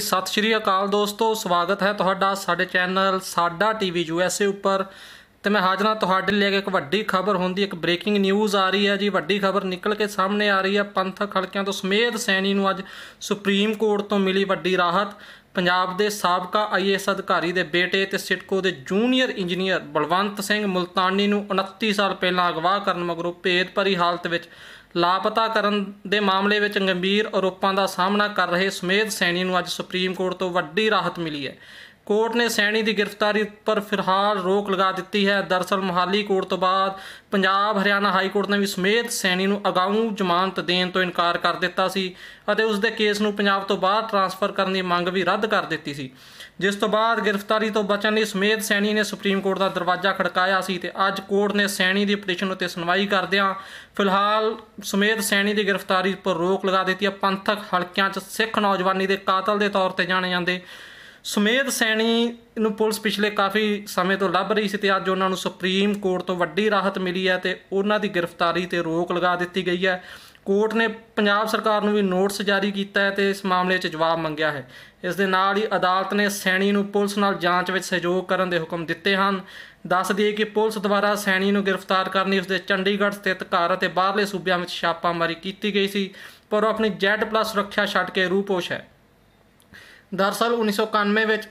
ਸਤਿ ਸ਼੍ਰੀ ਅਕਾਲ ਦੋਸਤੋ ਸਵਾਗਤ ਹੈ ਤੁਹਾਡਾ ਸਾਡੇ ਚੈਨਲ ਸਾਡਾ ਟੀਵੀ ਯੂਐਸਏ ਉੱਪਰ ਤੇ ਮੈਂ ਹਾਜ਼ਰ ਹਾਂ ਤੁਹਾਡੇ ਲਈ ਇੱਕ ਵੱਡੀ ਖਬਰ ਹੁੰਦੀ ਇੱਕ ਬ੍ਰੇਕਿੰਗ ਨਿਊਜ਼ ਆ ਰਹੀ ਹੈ ਜੀ ਵੱਡੀ ਖਬਰ ਨਿਕਲ ਕੇ ਸਾਹਮਣੇ ਆ ਰਹੀ ਹੈ ਪੰਥਕ ਹਲਕਿਆਂ ਤੋਂ ਸਮੇਤ ਸੈਣੀ ਨੂੰ ਅੱਜ ਸੁਪਰੀਮ ਕੋਰਟ ਤੋਂ ਮਿਲੀ ਵੱਡੀ ਰਾਹਤ ਪੰਜਾਬ ਦੇ ਸਾਬਕਾ ਆਈਏਐਸ ਅਧਿਕਾਰੀ ਦੇ ਬੇਟੇ ਤੇ ਸਿਟਕੋ ਦੇ ਜੂਨੀਅਰ ਇੰਜੀਨੀਅਰ ਬਲਵੰਤ ਸਿੰਘ ਮਲਤਾਨੀ ਨੂੰ 29 ਸਾਲ ਪਹਿਲਾਂ ਅਗਵਾ ਕਰਨ ਮਗਰੋਂ ਭੇਦ ਭਰੀ ਹਾਲਤ ਵਿੱਚ ਲਾਪਤਾ ਕਰਨ ਦੇ ਮਾਮਲੇ ਵਿੱਚ ਗੰਭੀਰ ਆਰੋਪਾਂ ਦਾ ਸਾਹਮਣਾ ਕਰ ਰਹੇ ਸੁਮੇਧ ਸੈਣੀ ਨੂੰ ਅੱਜ ਸੁਪਰੀਮ ਕੋਰਟ ਤੋਂ ਵੱਡੀ ਰਾਹਤ ਮਿਲੀ ਹੈ ਕੋਰਟ ਨੇ ਸੈਣੀ ਦੀ ਗ੍ਰਿਫਤਾਰੀ ਉੱਪਰ ਫਿਰਹਾਲ ਰੋਕ ਲਗਾ ਦਿੱਤੀ ਹੈ ਦਰਸਲ ਮੁਹਾਲੀ ਕੋਰਟ ਤੋਂ ਬਾਅਦ ਪੰਜਾਬ ਹਰਿਆਣਾ ਹਾਈ ਕੋਰਟ ਨੇ ਵੀ ਸਮੇਤ ਸੈਣੀ ਨੂੰ ਅਗਾਊਂ ਜ਼ਮਾਨਤ ਦੇਣ ਤੋਂ ਇਨਕਾਰ ਕਰ ਦਿੱਤਾ ਸੀ ਅਤੇ ਉਸ ਦੇ ਕੇਸ ਨੂੰ ਪੰਜਾਬ ਤੋਂ ਬਾਹਰ ਟ੍ਰਾਂਸਫਰ ਕਰਨ ਦੀ ਮੰਗ ਵੀ ਰੱਦ ਕਰ ਦਿੱਤੀ ਸੀ ਜਿਸ ਤੋਂ ਬਾਅਦ ਗ੍ਰਿਫਤਾਰੀ ਤੋਂ ਬਚਣ ਲਈ ਸਮੇਤ ਸੈਣੀ ਨੇ ਸੁਪਰੀਮ ਕੋਰਟ ਦਾ ਦਰਵਾਜ਼ਾ ਖੜਕਾਇਆ ਸੀ ਤੇ ਅੱਜ ਕੋਰਟ ਨੇ ਸੈਣੀ ਦੀ ਪਟੀਸ਼ਨ ਉੱਤੇ ਸੁਣਵਾਈ ਕਰਦਿਆਂ ਫਿਲਹਾਲ ਸਮੇਤ ਸੈਣੀ ਦੀ ਗ੍ਰਿਫਤਾਰੀ ਉੱਪਰ ਰੋਕ ਲਗਾ ਦਿੱਤੀ ਹੈ ਪੰਥਕ ਹਲਕਿਆਂ 'ਚ ਸਿੱਖ ਨੌਜਵਾਨੀ ਦੇ ਕਾਤਲ ਦੇ ਤੌਰ ਤੇ ਜਾਣੇ ਜਾਂਦੇ ਸੁਮੇਧ ਸੈਣੀ ਨੂੰ ਪੁਲਿਸ ਪਿਛਲੇ ਕਾਫੀ ਸਮੇਂ ਤੋਂ ਲੱਭ ਰਹੀ ਸੀ ਤੇ ਅੱਜ ਉਹਨਾਂ ਨੂੰ ਸੁਪਰੀਮ ਕੋਰਟ ਤੋਂ ਵੱਡੀ ਰਾਹਤ ਮਿਲੀ ਹੈ ਤੇ ਉਹਨਾਂ ਦੀ ਗ੍ਰਿਫਤਾਰੀ ਤੇ ਰੋਕ ਲਗਾ ਦਿੱਤੀ ਗਈ ਹੈ ਕੋਰਟ ਨੇ ਪੰਜਾਬ ਸਰਕਾਰ ਨੂੰ ਵੀ ਨੋਟਿਸ ਜਾਰੀ ਕੀਤਾ ਹੈ ਤੇ ਇਸ ਮਾਮਲੇ 'ਚ ਜਵਾਬ ਮੰਗਿਆ ਹੈ ਇਸ ਦੇ ਨਾਲ ਹੀ ਅਦਾਲਤ ਨੇ ਸੈਣੀ ਨੂੰ ਪੁਲਿਸ ਨਾਲ ਜਾਂਚ ਵਿੱਚ ਸਹਿਯੋਗ ਕਰਨ ਦੇ ਹੁਕਮ ਦਿੱਤੇ ਹਨ ਦੱਸ ਦਈਏ ਕਿ ਪੁਲਿਸ ਦੁਆਰਾ ਸੈਣੀ ਨੂੰ ਗ੍ਰਿਫਤਾਰ ਕਰਨ ਲਈ ਦੇ ਚੰਡੀਗੜ੍ਹ ਸਥਿਤ ਘਰ ਅਤੇ ਬਾਹਰਲੇ ਸੂਬਿਆਂ ਵਿੱਚ ਛਾਪਾਮਾਰੀ ਕੀਤੀ ਗਈ ਸੀ ਪਰ ਉਹ ਆਪਣੀ Z+ ਸੁਰੱਖਿਆ ਛੱਡ ਕੇ ਰੂਪੋਸ਼ ਹੈ ਦਰਸਲ 1991 ਵਿੱਚ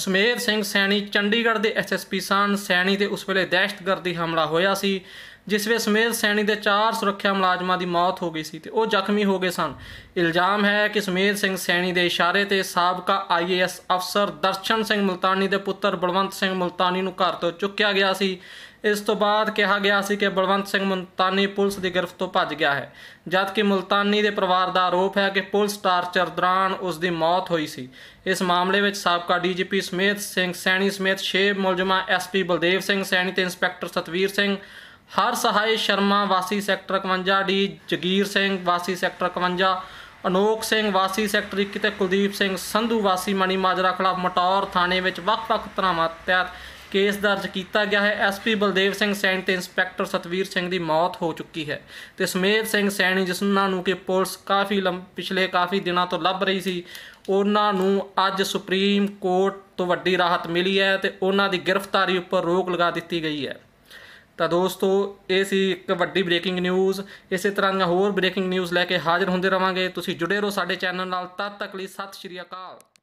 ਸਮੇਰ ਸਿੰਘ ਸੈਣੀ ਚੰਡੀਗੜ੍ਹ ਦੇ ਐਸਐਸਪੀ ਸਨ ਸੈਣੀ ਤੇ ਉਸ ਵੇਲੇ ਦਹਿਸ਼ਤਗਰਦੀ ਹਮਲਾ ਹੋਇਆ ਸੀ ਜਿਸ ਵਿੱਚ ਸਮੇਰ ਸੈਣੀ ਦੇ ਚਾਰ ਸੁਰੱਖਿਆ ਮੁਲਾਜ਼ਮਾਂ ਦੀ ਮੌਤ ਹੋ ਗਈ ਸੀ ਤੇ ਉਹ ਜ਼ਖਮੀ ਹੋ ਗਏ ਸਨ ਇਲਜ਼ਾਮ ਹੈ ਕਿ ਸਮੇਰ ਸਿੰਘ ਸੈਣੀ ਦੇ ਇਸ਼ਾਰੇ ਤੇ ਸਾਬਕਾ ਆਈਏਐਸ ਅਫਸਰ ਦਰਸ਼ਨ ਸਿੰਘ ਮਲਤਾਨੀ ਦੇ ਪੁੱਤਰ ਬਲਵੰਤ ਸਿੰਘ ਮਲਤਾਨੀ ਨੂੰ ਘਰ ਤੋਂ ਚੁੱਕਿਆ ਗਿਆ ਸੀ ਇਸ ਤੋਂ ਬਾਅਦ ਕਿਹਾ ਗਿਆ ਸੀ ਕਿ ਬਲਵੰਤ ਸਿੰਘ ਮੁਲਤਾਨੀ ਪੁਲਿਸ ਦੀ ਗ੍ਰਿਫਤ ਤੋਂ ਭੱਜ ਗਿਆ ਹੈ ਜਦ ਕਿ ਮੁਲਤਾਨੀ ਦੇ ਪਰਿਵਾਰ ਦਾ ਆਰੋਪ ਹੈ ਕਿ ਪੁਲਿਸ ਟਾਰਚਰ ਦੌਰਾਨ ਉਸ ਦੀ ਮੌਤ ਹੋਈ ਸੀ ਇਸ ਮਾਮਲੇ ਵਿੱਚ ਸਾਬਕਾ ਡੀਜੀਪੀ ਸਮੇਤ ਸਿੰਘ ਸੈਣੀ ਸਮੇਤ 6 ਮੁਲਜ਼ਮਾਂ ਐਸਪੀ ਬਲਦੇਵ ਸਿੰਘ ਸੈਣੀ ਤੇ ਇੰਸਪੈਕਟਰ ਸਤਵੀਰ ਸਿੰਘ ਹਰ ਸਹਾਇ ਸ਼ਰਮਾ ਵਾਸੀ ਸੈਕਟਰ 51 ਡੀ ਜਗੀਰ ਸਿੰਘ ਵਾਸੀ ਸੈਕਟਰ 51 ਅਨੋਕ ਸਿੰਘ ਵਾਸੀ ਸੈਕਟਰ 21 ਤੇ ਕੁਲਦੀਪ ਸਿੰਘ ਸੰਧੂ ਵਾਸੀ ਮਣੀ ਮਾਜਰਾ ਖਿਲਾਫ ਮਟੌਰ ਥਾਣੇ ਵਿੱਚ ਵੱਖ-ਵੱਖ ਤਰ੍ਹਾਂ ਮਾਤਿਆ ਕੇਸ ਦਰਜ ਕੀਤਾ ਗਿਆ ਹੈ ਐਸਪੀ ਬਲਦੇਵ ਸਿੰਘ ਸੈਣੀ ਤੇ ਇੰਸਪੈਕਟਰ ਸਤਵੀਰ ਸਿੰਘ ਦੀ ਮੌਤ ਹੋ ਚੁੱਕੀ ਹੈ ਤੇ ਸਮੇਰ ਸਿੰਘ ਸੈਣੀ ਜਿਸਨਾਂ ਨੂੰ ਕਿ ਪੁਲਿਸ ਕਾਫੀ ਲੰਬ ਪਿਛਲੇ ਕਾਫੀ ਦਿਨਾਂ ਤੋਂ ਲੱਭ ਰਹੀ ਸੀ ਉਹਨਾਂ ਨੂੰ ਅੱਜ ਸੁਪਰੀਮ ਕੋਰਟ ਤੋਂ ਵੱਡੀ ਰਾਹਤ ਮਿਲੀ ਹੈ ਤੇ ਉਹਨਾਂ ਦੀ ਗ੍ਰਿਫਤਾਰੀ ਉੱਪਰ ਰੋਕ ਲਗਾ ਦਿੱਤੀ ਗਈ ਹੈ ਤਾਂ ਦੋਸਤੋ ਇਹ ਸੀ ਇੱਕ ਵੱਡੀ ਬ੍ਰੇਕਿੰਗ ਨਿਊਜ਼ ਇਸੇ ਤਰ੍ਹਾਂ ਦੀਆਂ ਹੋਰ ਬ੍ਰੇਕਿੰਗ ਨਿਊਜ਼ ਲੈ ਕੇ ਹਾਜ਼ਰ ਹੁੰਦੇ ਰਵਾਂਗੇ ਤੁਸੀਂ ਜੁੜੇ ਰਹੋ ਸਾਡੇ ਚੈਨਲ ਨਾਲ ਤਦ ਤੱਕ ਲਈ ਸਤਿ ਸ਼੍ਰੀ ਅਕਾਲ